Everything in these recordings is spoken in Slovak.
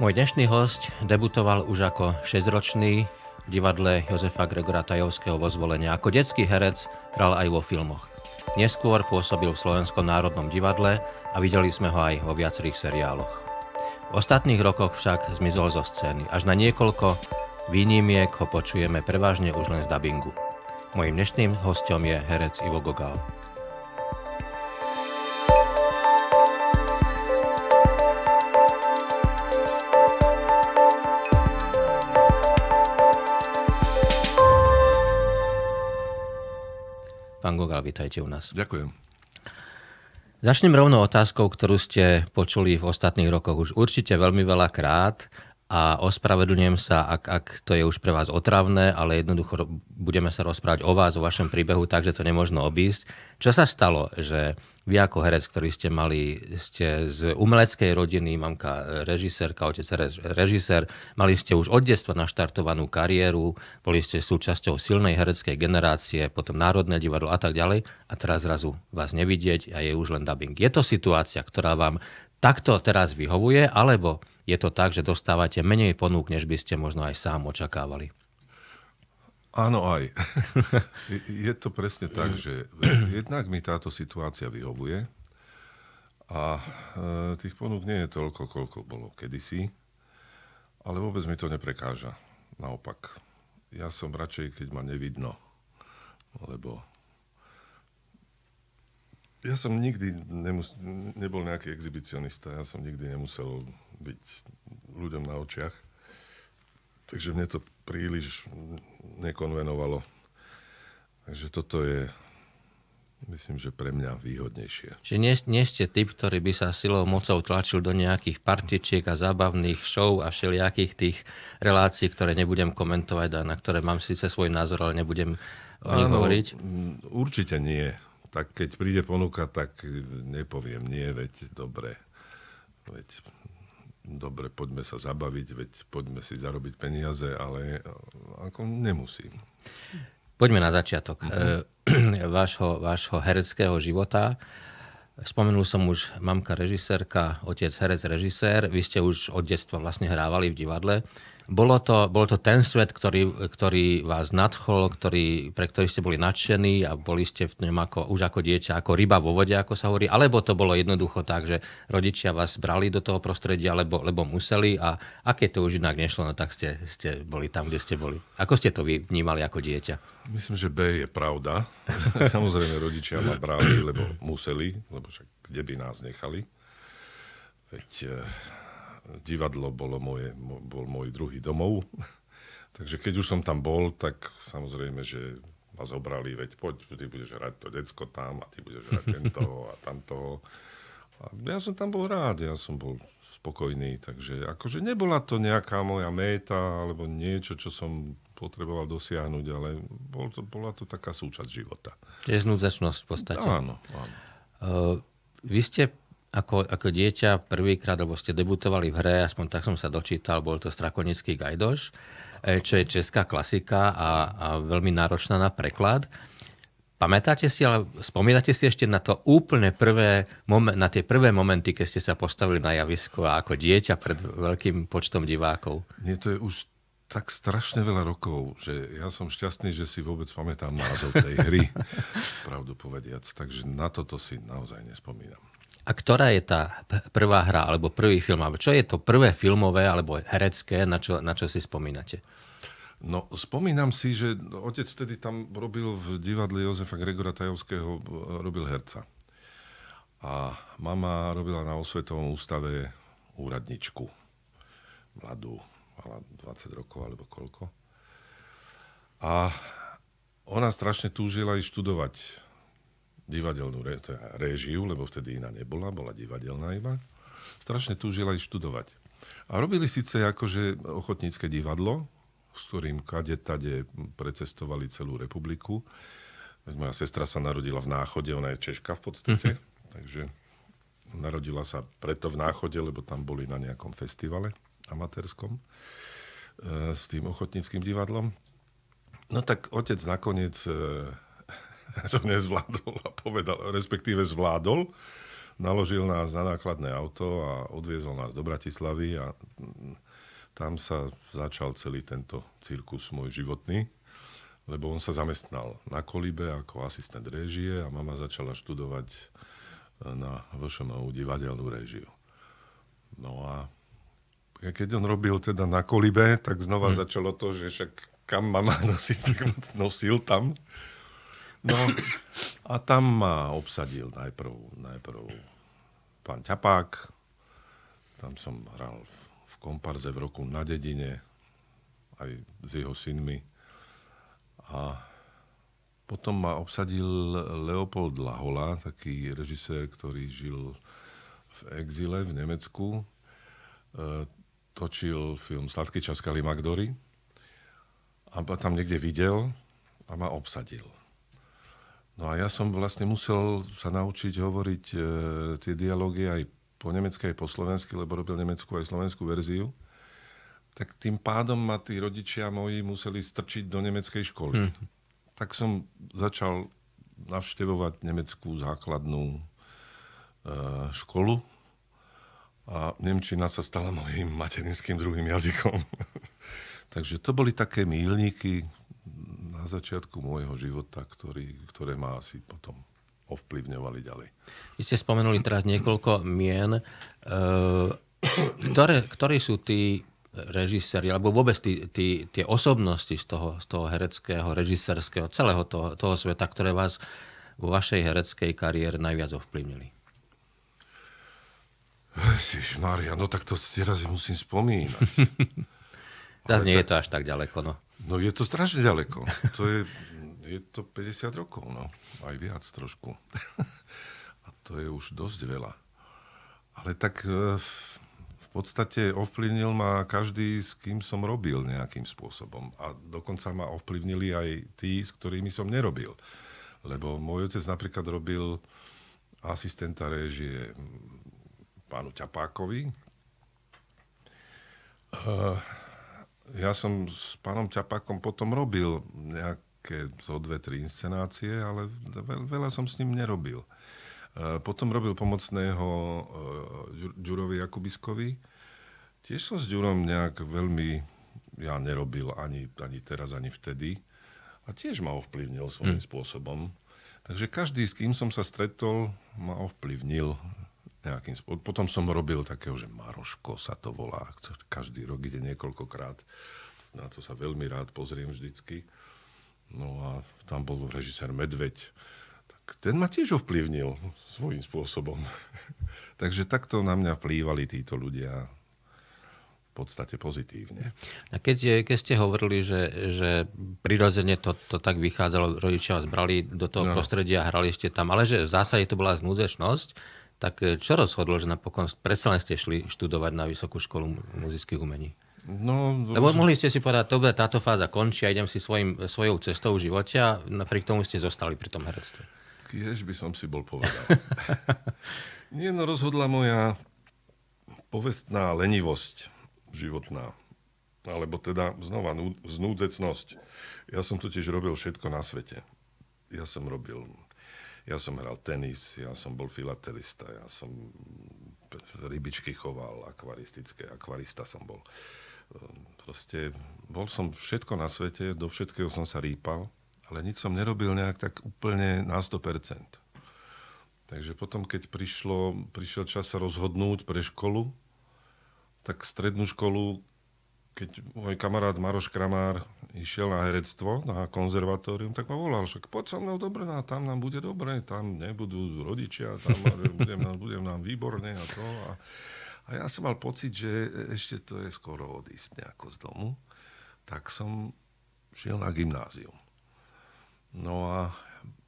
Môj dnešný host debutoval už ako 6-ročný v divadle Jozefa Gregora Tajovského vo zvolenia. Ako detský herec hral aj vo filmoch. Neskôr pôsobil v Slovenskom národnom divadle a videli sme ho aj vo viacerých seriáloch. V ostatných rokoch však zmizol zo scény. Až na niekoľko výnimiek ho počujeme prevažne už len z dubingu. Mojím dnešným hostom je herec Ivo Gogal. Pán Gogal, vítajte u nás. Ďakujem. Začnem rovno otázkou, ktorú ste počuli v ostatných rokoch už určite veľmi veľa krát a ospravedlňujem sa, ak, ak to je už pre vás otravné, ale jednoducho budeme sa rozprávať o vás, o vašom príbehu, takže to nemôžno obísť. Čo sa stalo, že vy ako herec, ktorý ste mali, ste z umeleckej rodiny, mamka režisérka, otec režisér, mali ste už od detstva naštartovanú kariéru, boli ste súčasťou silnej hereckej generácie, potom Národné divadlo a tak ďalej a teraz zrazu vás nevidieť a je už len dubbing. Je to situácia, ktorá vám takto teraz vyhovuje, alebo je to tak, že dostávate menej ponúk, než by ste možno aj sám očakávali. Áno aj. je to presne tak, že jednak mi táto situácia vyhovuje a e, tých ponúk nie je toľko, koľko bolo kedysi, ale vôbec mi to neprekáža. Naopak, ja som radšej, keď ma nevidno, lebo ja som nikdy nemus- nebol nejaký exhibicionista, ja som nikdy nemusel byť ľuďom na očiach. Takže mne to príliš nekonvenovalo. Takže toto je, myslím, že pre mňa výhodnejšie. Čiže nie, nie ste typ, ktorý by sa silou mocou tlačil do nejakých partičiek a zábavných show a všelijakých tých relácií, ktoré nebudem komentovať a na ktoré mám síce svoj názor, ale nebudem o nich hovoriť? Určite nie tak keď príde ponuka, tak nepoviem nie, veď dobre, veď dobre, poďme sa zabaviť, veď poďme si zarobiť peniaze, ale ako nemusím. Poďme na začiatok mm-hmm. vášho, vášho hereckého života. Spomenul som už mamka režisérka, otec herec režisér. Vy ste už od detstva vlastne hrávali v divadle. Bolo to, bol to ten svet, ktorý, ktorý vás nadchol, ktorý, pre ktorý ste boli nadšení a boli ste v tom ako, už ako dieťa, ako ryba vo vode, ako sa hovorí, alebo to bolo jednoducho tak, že rodičia vás brali do toho prostredia, lebo, lebo museli a aké to už inak nešlo, no tak ste, ste boli tam, kde ste boli. Ako ste to vy vnímali ako dieťa? Myslím, že B je pravda. Samozrejme, rodičia ma brali, lebo museli, lebo však kde by nás nechali. Veď eh, divadlo bolo moje, bol môj druhý domov. Takže keď už som tam bol, tak samozrejme, že ma zobrali, veď poď, ty budeš hrať to decko tam a ty budeš hrať tento a tamto. A ja som tam bol rád, ja som bol spokojný, takže akože nebola to nejaká moja méta alebo niečo, čo som potreboval dosiahnuť, ale bol to, bola to taká súčasť života. Tiež núdzačnosť v podstate. Áno, áno. Uh, vy ste ako, ako dieťa prvýkrát, lebo ste debutovali v hre, aspoň tak som sa dočítal, bol to Strakonický gajdoš, e, čo je česká klasika a, a veľmi náročná na preklad. Pamätáte si, ale spomínate si ešte na to úplne prvé, momen, na tie prvé momenty, keď ste sa postavili na javisko a ako dieťa pred veľkým počtom divákov? Nie, to je už tak strašne veľa rokov, že ja som šťastný, že si vôbec pamätám názov tej hry, pravdu povediac. Takže na toto si naozaj nespomínam. A ktorá je tá prvá hra, alebo prvý film, alebo čo je to prvé filmové, alebo herecké, na čo, na čo si spomínate? No, spomínam si, že otec vtedy tam robil v divadle Jozefa Gregora Tajovského, e, robil herca. A mama robila na osvetovom ústave úradničku. Mladú, mala 20 rokov alebo koľko. A ona strašne túžila ísť študovať divadelnú režiu, teda réžiu, lebo vtedy iná nebola, bola divadelná iba. Strašne túžila aj študovať. A robili síce akože ochotnícke divadlo, s ktorým kade tade precestovali celú republiku. Moja sestra sa narodila v Náchode, ona je Češka v podstate, mm-hmm. takže narodila sa preto v Náchode, lebo tam boli na nejakom festivale amatérskom e, s tým ochotníckým divadlom. No tak otec nakoniec e, to nezvládol a povedal, respektíve zvládol. Naložil nás na nákladné auto a odviezol nás do Bratislavy a mm, tam sa začal celý tento cirkus môj životný, lebo on sa zamestnal na Kolibe ako asistent režie a mama začala študovať e, na VŠMU divadelnú režiu. No a keď on robil teda na Kolibe, tak znova hmm. začalo to, že však kam mama nosil, tak nosil tam. No a tam ma obsadil najprv, najprv pán Ťapák, tam som hral v, v komparze v roku na dedine, aj s jeho synmi. A potom ma obsadil Leopold Lahola, taký režisér, ktorý žil v exile v Nemecku. E, točil film Sladký čas Kalimagdory a tam niekde videl a ma obsadil. No a ja som vlastne musel sa naučiť hovoriť e, tie dialógy aj po nemecky, aj po slovensky, lebo robil nemeckú aj slovenskú verziu. Tak tým pádom ma tí rodičia moji museli strčiť do nemeckej školy. Hmm. Tak som začal navštevovať nemeckú základnú e, školu a Nemčina sa stala mojim materinským druhým jazykom. Takže to boli také mílniky na začiatku môjho života, ktorý, ktoré ma asi potom ovplyvňovali ďalej. Vy ste spomenuli teraz niekoľko mien. Ehm, ktoré, ktorí sú tí režiséri, alebo vôbec tí, tí, tie osobnosti z toho, z toho hereckého, režisérskeho, celého toho, toho sveta, ktoré vás vo vašej hereckej kariére najviac ovplyvnili? Ježiš no tak to teraz musím spomínať. Zas nie je to až tak ďaleko, no. No je to strašne ďaleko. To je, je to 50 rokov, no. Aj viac trošku. A to je už dosť veľa. Ale tak eh, v podstate ovplyvnil ma každý, s kým som robil nejakým spôsobom. A dokonca ma ovplyvnili aj tí, s ktorými som nerobil. Lebo môj otec napríklad robil asistenta režie mm, pánu Čapákovi. Uh, eh, ja som s pánom Čapakom potom robil nejaké zo dve, tri inscenácie, ale veľa som s ním nerobil. E, potom robil pomocného e, Ďurovi Jakubiskovi. Tiež som s Ďurom nejak veľmi, ja nerobil ani, ani teraz, ani vtedy. A tiež ma ovplyvnil svojím hmm. spôsobom. Takže každý, s kým som sa stretol, ma ovplyvnil Nejakým spôsobom. Potom som robil takého, že Maroško sa to volá, každý rok ide niekoľkokrát. Na to sa veľmi rád pozriem vždycky. No a tam bol režisér Medveď. Tak ten ma tiež ovplyvnil svojím spôsobom. Takže takto na mňa vplývali títo ľudia v podstate pozitívne. A keď, keď ste hovorili, že, že prirodzene to, to tak vychádzalo, rodičia vás brali do toho no. prostredia, hrali ste tam, ale že v zásade to bola znúzečnosť, tak e, čo rozhodlo, že napokon predsa len ste šli študovať na Vysokú školu muzických umení? No, Lebo mohli ste si povedať, bude, táto fáza končí a idem si svojim, e, svojou cestou v živote a napriek tomu ste zostali pri tom herectve. Kiež by som si bol povedal. Nie, no rozhodla moja povestná lenivosť životná. Alebo teda znova znúdzecnosť. Ja som totiž robil všetko na svete. Ja som robil ja som hral tenis, ja som bol filatelista, ja som rybičky choval, akvaristické, akvarista som bol. Ehm, proste bol som všetko na svete, do všetkého som sa rýpal, ale nič som nerobil nejak tak úplne na 100%. Takže potom, keď prišlo, prišiel čas sa rozhodnúť pre školu, tak strednú školu keď môj kamarát Maroš Kramár išiel na herectvo, na konzervatórium, tak ma volal, však poď so mnou do no, tam nám bude dobre, tam nebudú rodičia, tam budem, nám, budem nám výborne a to. A, a ja som mal pocit, že ešte to je skoro odísť nejako z domu, tak som šiel na gymnázium. No a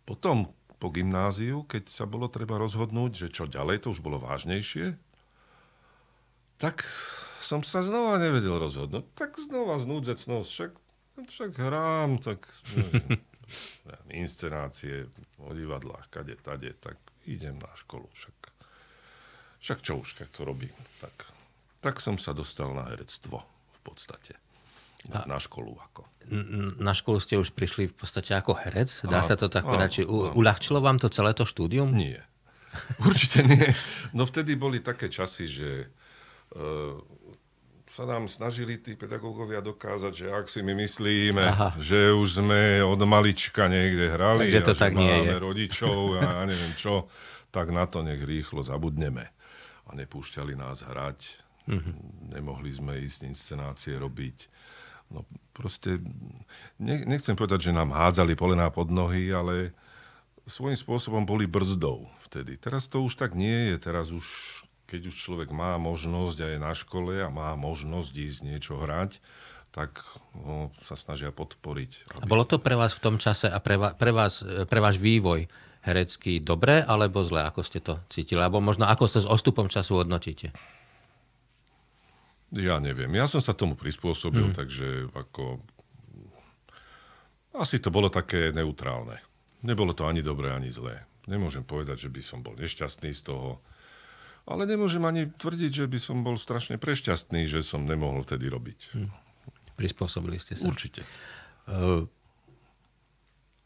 potom po gymnáziu, keď sa bolo treba rozhodnúť, že čo ďalej, to už bolo vážnejšie, tak som sa znova nevedel rozhodnúť. Tak znova znúdzecnosť, však, však hrám, tak neviem, inscenácie o divadlách, kade, tade, tak idem na školu, však, však čo už, tak to robím. Tak, tak som sa dostal na herectvo v podstate. Na, na školu ako. Na školu ste už prišli v podstate ako herec? Dá a, sa to tak povedať? uľahčilo vám to celé to štúdium? Nie. Určite nie. No vtedy boli také časy, že e, sa nám snažili tí pedagógovia dokázať, že ak si my myslíme, Aha. že už sme od malička niekde hrali Takže to a tak že nie máme je. rodičov a ja neviem čo, tak na to nech rýchlo zabudneme. A nepúšťali nás hrať, mm-hmm. nemohli sme ísť inscenácie robiť. No proste, ne, nechcem povedať, že nám hádzali polená pod nohy, ale svojím spôsobom boli brzdou vtedy. Teraz to už tak nie je, teraz už keď už človek má možnosť a je na škole a má možnosť ísť niečo hrať, tak ho sa snažia podporiť. Aby... A bolo to pre vás v tom čase a pre, vás, pre, vás, e, pre váš vývoj herecký dobré alebo zle, ako ste to cítili? Alebo možno ako sa s ostupom času hodnotíte? Ja neviem. Ja som sa tomu prispôsobil, hmm. takže ako... Asi to bolo také neutrálne. Nebolo to ani dobré, ani zlé. Nemôžem povedať, že by som bol nešťastný z toho ale nemôžem ani tvrdiť, že by som bol strašne prešťastný, že som nemohol vtedy robiť. Hm. Prispôsobili ste sa. Určite. Uh,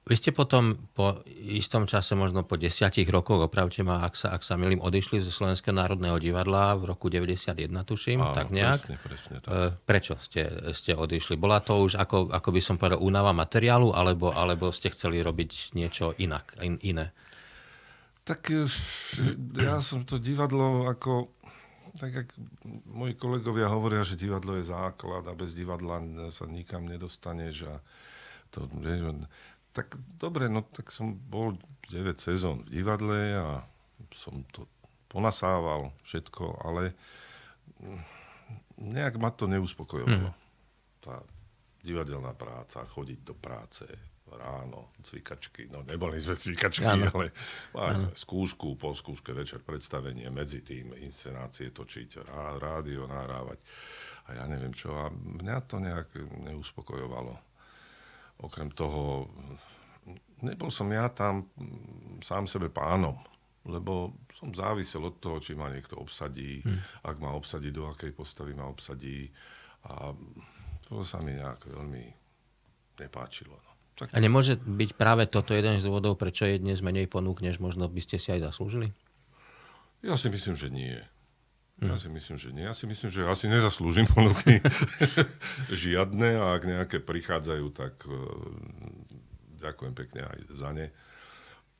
vy ste potom po istom čase, možno po desiatich rokoch, opravte ma, ak sa, ak sa milím, odišli zo Slovenského národného divadla v roku 91, tuším, Áno, tak nejak. Presne, presne, tak. Uh, prečo ste, ste odišli? Bola to už, ako, ako by som povedal, únava materiálu, alebo, alebo ste chceli robiť niečo inak, in, iné? Tak eh, ja som to divadlo ako, tak jak moji kolegovia hovoria, že divadlo je základ a bez divadla sa nikam nedostaneš a to, tak dobre, no tak som bol 9 sezón v divadle a som to ponasával všetko, ale mm, nejak ma to neuspokojovalo. Hmm. Tá divadelná práca, chodiť do práce, ráno, cvikačky, no neboli sme cvikačky, ano. ale mali skúšku, po skúške večer predstavenie, medzi tým inscenácie točiť, rá, rádio nahrávať a ja neviem čo. A mňa to nejak neuspokojovalo. Okrem toho, nebol som ja tam mm, sám sebe pánom, lebo som závisel od toho, či ma niekto obsadí, hmm. ak ma obsadí, do akej postavy ma obsadí. A to sa mi nejak veľmi nepáčilo. No. Tak... A nemôže byť práve toto jeden z dôvodov, prečo je dnes menej ponúk, než možno by ste si aj zaslúžili? Ja si myslím, že nie. Ja hm. si myslím, že nie. Ja si myslím, že asi nezaslúžim ponuky žiadne a ak nejaké prichádzajú, tak e, ďakujem pekne aj za ne.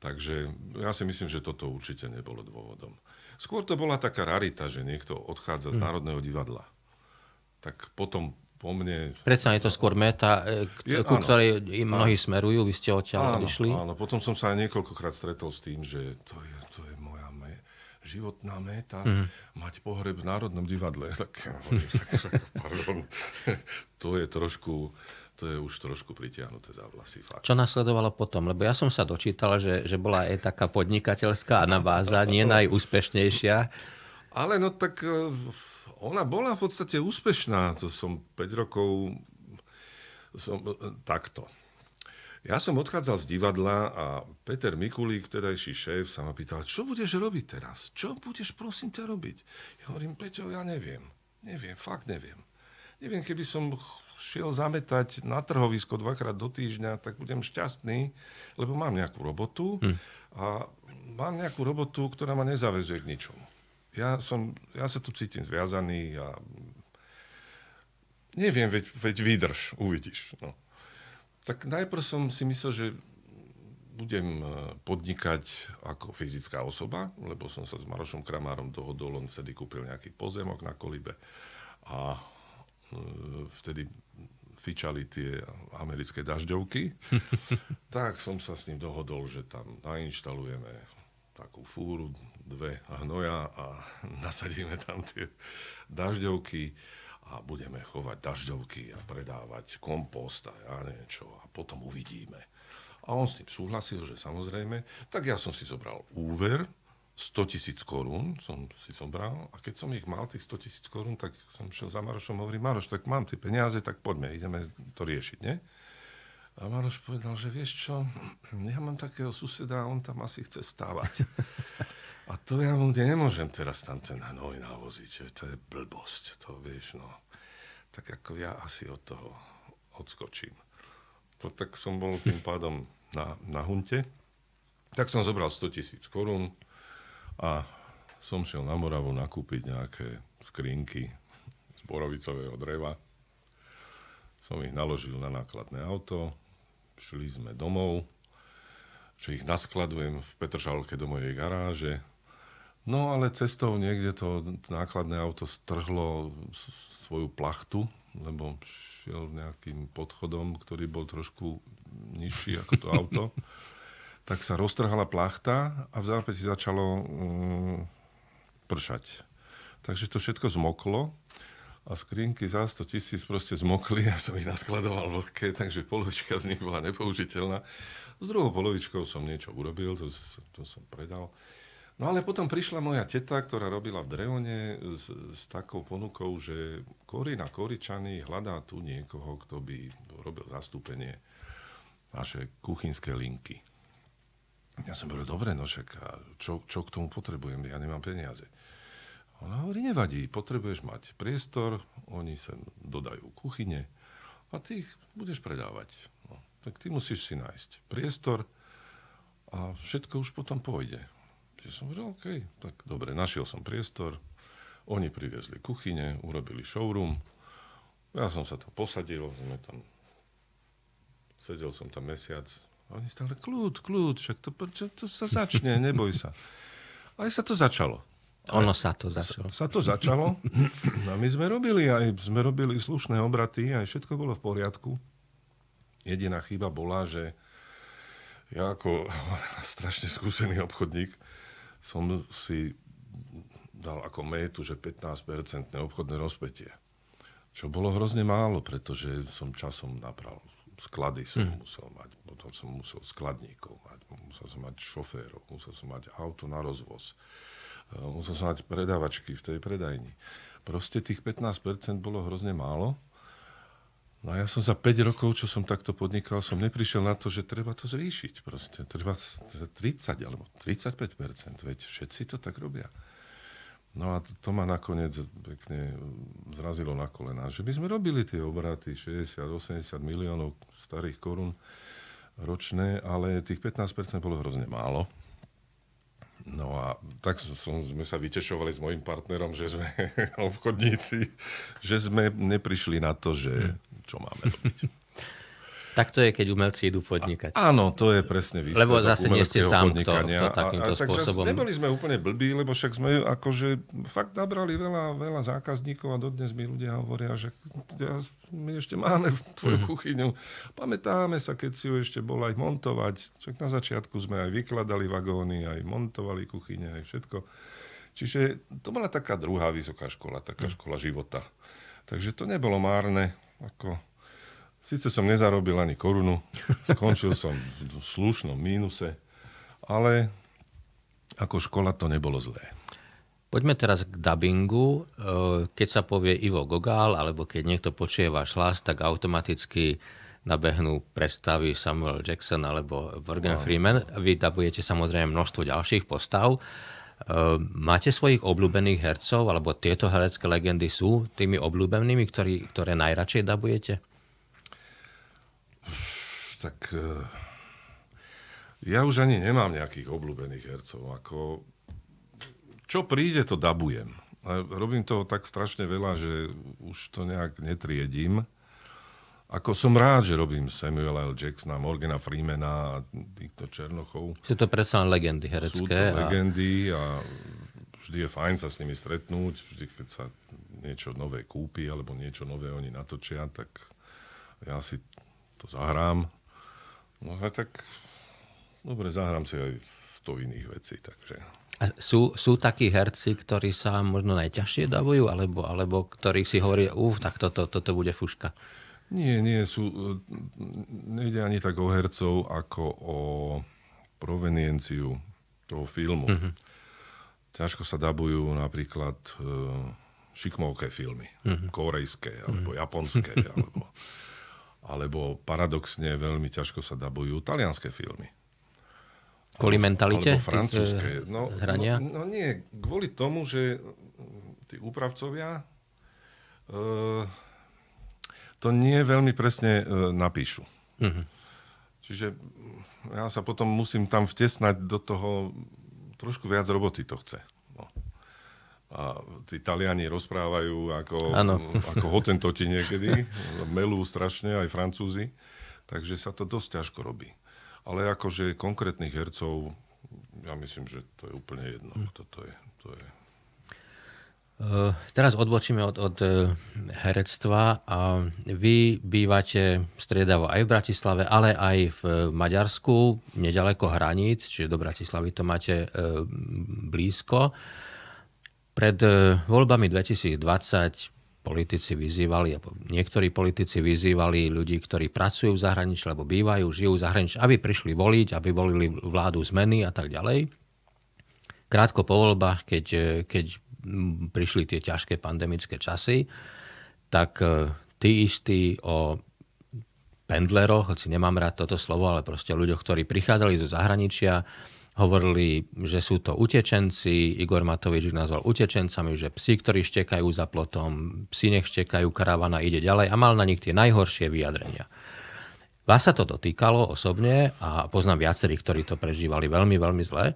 Takže ja si myslím, že toto určite nebolo dôvodom. Skôr to bola taká rarita, že niekto odchádza z hm. Národného divadla. Tak potom po mne... Predsa je to skôr meta, e, k- je, ku áno, ktorej im mnohí áno, smerujú, vy ste odtiaľ odišli. Áno, potom som sa aj niekoľkokrát stretol s tým, že to je, to je moja me- životná meta, mm. mať pohreb v Národnom divadle. Tak, pardon, to je trošku to je už trošku pritiahnuté za vlasy. Fakt. Čo nasledovalo potom? Lebo ja som sa dočítal, že, že bola aj taká podnikateľská anabáza, nie najúspešnejšia. Ale no tak e, ona bola v podstate úspešná, to som 5 rokov som, e, takto. Ja som odchádzal z divadla a Peter Mikulík, tedajší šéf, sa ma pýtal, čo budeš robiť teraz? Čo budeš, prosím ťa, robiť? Ja hovorím, Peťo, ja neviem. Neviem, fakt neviem. Neviem, keby som šiel zametať na trhovisko dvakrát do týždňa, tak budem šťastný, lebo mám nejakú robotu hm. a mám nejakú robotu, ktorá ma nezavezuje k ničomu ja, som, ja sa tu cítim zviazaný a neviem, veď, veď vydrž, uvidíš. No. Tak najprv som si myslel, že budem e, podnikať ako fyzická osoba, lebo som sa s Marošom Kramárom dohodol, on vtedy kúpil nejaký pozemok na Kolibe a e, vtedy fičali tie americké dažďovky, tak som sa s ním dohodol, že tam nainštalujeme takú fúru dve hnoja a nasadíme tam tie dažďovky a budeme chovať dažďovky a predávať kompost a ja niečo a potom uvidíme. A on s tým súhlasil, že samozrejme, tak ja som si zobral úver, 100 tisíc korún som si zobral a keď som ich mal, tých 100 tisíc korún, tak som šiel za Marošom a hovorím, Maroš, tak mám tie peniaze, tak poďme, ideme to riešiť, ne? A Maroš povedal, že vieš čo, ja mám takého suseda a on tam asi chce stávať. A to ja mu nemôžem teraz tam ten hnoj navoziť, to je blbosť, to vieš, no. Tak ako ja asi od toho odskočím. To no tak som bol tým pádom na, na hunte, tak som zobral 100 tisíc korún a som šiel na Moravu nakúpiť nejaké skrinky z borovicového dreva. Som ich naložil na nákladné auto, šli sme domov, že ich naskladujem v Petržalke do mojej garáže, No ale cestou niekde to nákladné auto strhlo svoju plachtu, lebo šiel nejakým podchodom, ktorý bol trošku nižší ako to auto. tak sa roztrhala plachta a v zápäti začalo mm, pršať. Takže to všetko zmoklo a skrinky za 100 tisíc proste zmokli a som ich naskladoval vlhké, takže polovička z nich bola nepoužiteľná. S druhou polovičkou som niečo urobil, to, to som predal. No ale potom prišla moja teta, ktorá robila v Dreone s, s takou ponukou, že Korina Koričany hľadá tu niekoho, kto by robil zastúpenie naše kuchynské linky. Ja som povedal, dobre, no však a čo, čo k tomu potrebujem, ja nemám peniaze. Ona hovorí, nevadí, potrebuješ mať priestor, oni sem dodajú kuchyne a ty ich budeš predávať. No, tak ty musíš si nájsť priestor a všetko už potom pôjde. Čiže som hovoril, OK, tak dobre, našiel som priestor, oni priviezli kuchyne, urobili showroom, ja som sa tam posadil, sme tam, sedel som tam mesiac, a oni stále, kľud, kľud, však to, to sa začne, neboj sa. Aj sa to začalo. Ono sa to začalo. Sa, sa to začalo a my sme robili, aj sme robili slušné obraty, aj všetko bolo v poriadku. Jediná chyba bola, že ja ako strašne skúsený obchodník, som si dal ako métu, že 15-percentné obchodné rozpetie. Čo bolo hrozne málo, pretože som časom napral. Sklady som hmm. musel mať, potom som musel skladníkov mať, musel som mať šoférov, musel som mať auto na rozvoz, eh, musel som mať predávačky v tej predajni. Proste tých 15% bolo hrozne málo No a ja som za 5 rokov, čo som takto podnikal, som neprišiel na to, že treba to zvýšiť proste. Treba 30 alebo 35 veď všetci to tak robia. No a to, to ma nakoniec pekne zrazilo na kolena, že my sme robili tie obraty 60-80 miliónov starých korún ročné, ale tých 15% bolo hrozne málo. No a tak som, sme sa vytešovali s mojim partnerom, že sme obchodníci, že sme neprišli na to, že čo máme robiť. Tak to je, keď umelci idú podnikať. A, áno, to je presne výsledok Lebo zase nie ste sám, kto, kto takýmto a, a, spôsobom... Takže neboli sme úplne blbí, lebo však sme akože fakt nabrali veľa, veľa zákazníkov a dodnes mi ľudia hovoria, že ja, my ešte máme tvoju mm-hmm. kuchyňu. Pamätáme sa, keď si ju ešte bol aj montovať. Čak na začiatku sme aj vykladali vagóny, aj montovali kuchyne, aj všetko. Čiže to bola taká druhá vysoká škola, taká mm. škola života. Takže to nebolo márne, ako Sice som nezarobil ani korunu, skončil som v slušnom mínuse, ale ako škola to nebolo zlé. Poďme teraz k dubbingu. E, keď sa povie Ivo Gogál, alebo keď niekto počuje váš hlas, tak automaticky nabehnú predstavy Samuel Jackson alebo Morgan wow. Freeman. Vy dabujete samozrejme množstvo ďalších postav. E, máte svojich obľúbených hercov, alebo tieto herecké legendy sú tými obľúbenými, ktorý, ktoré najradšej dabujete? tak... Eh, ja už ani nemám nejakých obľúbených hercov. Ako, čo príde, to dabujem. A robím toho tak strašne veľa, že už to nejak netriedím. Ako som rád, že robím Samuel L. Jacksona, Morgana Freemana a týchto Černochov. Sú to predsa legendy herecké. Sú to a... legendy a vždy je fajn sa s nimi stretnúť, vždy keď sa niečo nové kúpi alebo niečo nové oni natočia, tak ja si to zahrám No a tak, dobre, zahrám si aj sto iných vecí, takže... A sú, sú takí herci, ktorí sa možno najťažšie davujú, alebo, alebo ktorí si hovorí, uf, tak toto, toto bude fuška? Nie, nie, sú, nejde ani tak o hercov, ako o provenienciu toho filmu. Mm-hmm. Ťažko sa dabujú napríklad e, eh, šikmovké filmy, mm-hmm. korejské, alebo mm-hmm. japonské, alebo alebo paradoxne veľmi ťažko sa dabujú talianské filmy. Kvôli alebo, mentalite? Alebo francúzske. E, no, hrania? No, no nie, kvôli tomu, že mm, tí úpravcovia uh, to nie veľmi presne uh, napíšu. Uh-huh. Čiže mm, ja sa potom musím tam vtesnať do toho, trošku viac roboty to chce a tí Taliani rozprávajú ako, ano. ako hotentoti niekedy, melú strašne, aj Francúzi, takže sa to dosť ťažko robí. Ale akože konkrétnych hercov, ja myslím, že to je úplne jedno, hm. toto je. To je. Uh, teraz odbočíme od, od eh, herectva a vy bývate striedavo aj v Bratislave, ale aj v Maďarsku, nedaleko hraníc, čiže do Bratislavy to máte uh, blízko. Uh, pred e, voľbami 2020 politici vyzývali, niektorí politici vyzývali ľudí, ktorí pracujú v zahraničí, alebo bývajú, žijú v zahraničí, aby prišli voliť, aby volili vládu zmeny a tak ďalej. Krátko po voľbách, keď, e, keď prišli tie ťažké pandemické časy, tak e, tí istí o pendleroch, hoci nemám rád toto slovo, ale proste o ľuďoch, ktorí prichádzali zo zahraničia, hovorili, že sú to utečenci, Igor Matovič ich nazval utečencami, že psi, ktorí štekajú za plotom, psi nech štekajú, karavana ide ďalej a mal na nich tie najhoršie vyjadrenia. Vás sa to dotýkalo osobne a poznám viacerých, ktorí to prežívali veľmi, veľmi zle.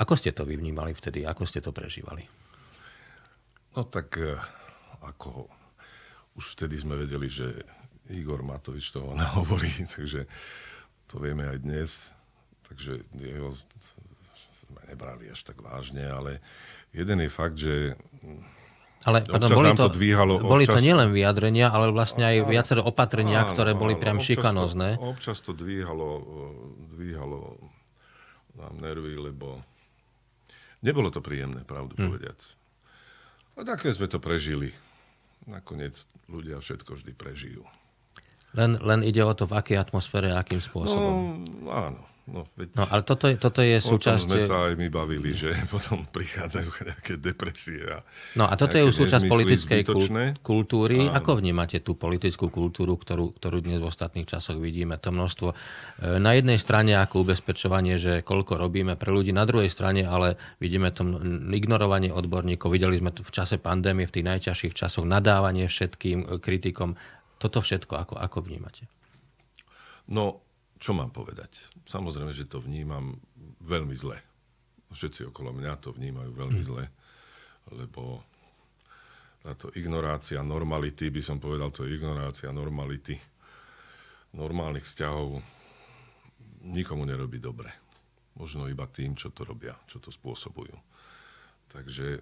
Ako ste to vyvnímali vtedy? Ako ste to prežívali? No tak e, ako už vtedy sme vedeli, že Igor Matovič toho nehovorí, takže to vieme aj dnes takže jeho sme nebrali až tak vážne, ale jeden je fakt, že ale pardon, boli, to, to dvíhalo, boli občas... to nielen vyjadrenia, ale vlastne aj viaceré opatrenia, áno, ktoré boli áno, priam občas šikanozné. To, občas to dvíhalo, e, dvíhalo nám nervy, lebo nebolo to príjemné, pravdu hmm. povediac. A také sme to prežili. Nakoniec ľudia všetko vždy prežijú. Len, len ide o to, v akej atmosfére, akým no, spôsobom. No, áno. No, veď no ale toto, toto je súčasť... O sme sa eh, aj my bavili, že potom prichádzajú nejaké depresie. A no a toto je už súčasť politickej zbytočné. kultúry. Áno. Ako vnímate tú politickú kultúru, ktorú, ktorú dnes v ostatných časoch vidíme? To množstvo eh, na jednej strane ako ubezpečovanie, že koľko robíme pre ľudí, na druhej strane ale vidíme to ignorovanie odborníkov. Videli sme to v čase pandémie, v tých najťažších časoch, nadávanie všetkým eh, kritikom. Toto všetko ako, ako vnímate? No, čo mám povedať? Samozrejme, že to vnímam veľmi zle. Všetci okolo mňa to vnímajú veľmi hm. zle, lebo táto ignorácia normality, by som povedal, to je ignorácia normality normálnych vzťahov nikomu nerobí dobre. Možno iba tým, čo to robia, čo to spôsobujú. Takže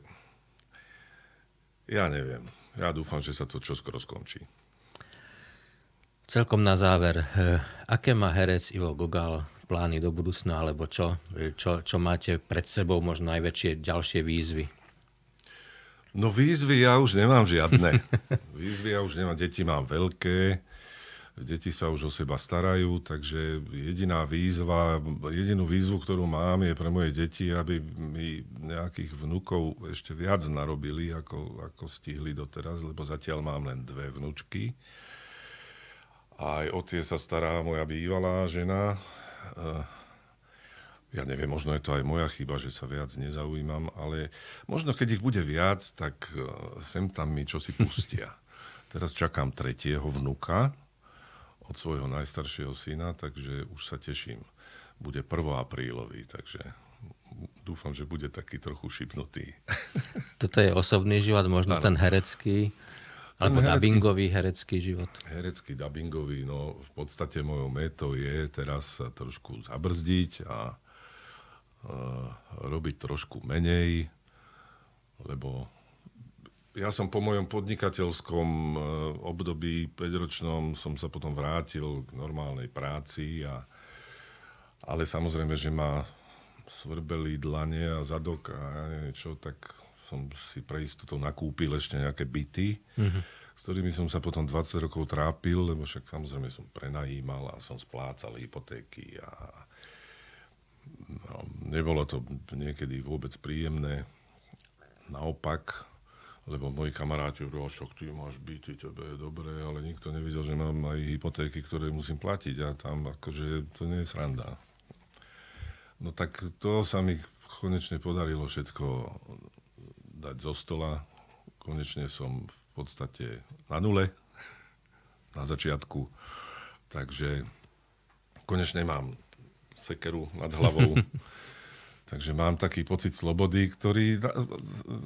ja neviem. Ja dúfam, že sa to čoskoro skončí. Celkom na záver, eh, aké má herec Ivo Gogal plány do budúcna, alebo čo, eh, čo, čo máte pred sebou možno najväčšie ďalšie výzvy? No výzvy ja už nemám žiadne. výzvy ja už nemám, deti mám veľké, deti sa už o seba starajú, takže jediná výzva, jedinú výzvu, ktorú mám, je pre moje deti, aby mi nejakých vnúkov ešte viac narobili, ako, ako stihli doteraz, lebo zatiaľ mám len dve vnúčky. Aj o tie sa stará moja bývalá žena. Eh, ja neviem, možno je to aj moja chyba, že sa viac nezaujímam, ale možno keď ich bude viac, tak eh, sem tam mi čosi si pustia. Teraz čakám tretieho vnuka od svojho najstaršieho syna, takže už sa teším. Bude 1. aprílový, takže dúfam, že bude taký trochu šipnutý. Toto je osobný život, možno ano. ten herecký. Alebo herecký, dubbingový herecký život. Herecký dubbingový, no v podstate mojou métou je teraz sa trošku zabrzdiť a e, robiť trošku menej, lebo ja som po mojom podnikateľskom e, období 5-ročnom som sa potom vrátil k normálnej práci, a, ale samozrejme, že ma svrbeli dlane a zadok a niečo, tak som si pre istotu nakúpil ešte nejaké byty, mm-hmm. s ktorými som sa potom 20 rokov trápil, lebo však samozrejme som prenajímal a som splácal hypotéky a no, nebolo to niekedy vôbec príjemné. Naopak, lebo moji kamaráti hovorili, však ty máš byty, tebe je dobré, ale nikto nevidel, že mám aj hypotéky, ktoré musím platiť a tam akože to nie je sranda. No tak to sa mi konečne podarilo všetko dať zo stola. Konečne som v podstate na nule na začiatku. Takže konečne mám sekeru nad hlavou. Takže mám taký pocit slobody, ktorý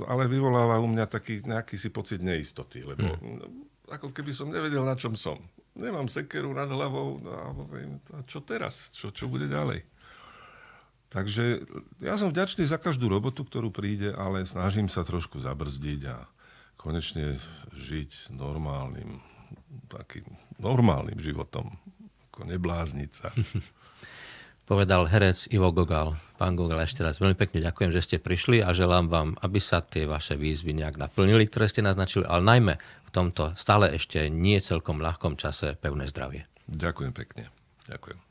ale vyvoláva u mňa taký nejaký si pocit neistoty, lebo hmm. ako keby som nevedel, na čom som. Nemám sekeru nad hlavou no a poviem, a čo teraz? Čo, čo bude ďalej? Takže ja som vďačný za každú robotu, ktorú príde, ale snažím sa trošku zabrzdiť a konečne žiť normálnym, takým normálnym životom, ako neblázniť sa. Povedal herec Ivo Gogal. Pán Gogal, ešte raz veľmi pekne ďakujem, že ste prišli a želám vám, aby sa tie vaše výzvy nejak naplnili, ktoré ste naznačili, ale najmä v tomto stále ešte nie celkom ľahkom čase pevné zdravie. Ďakujem pekne. Ďakujem.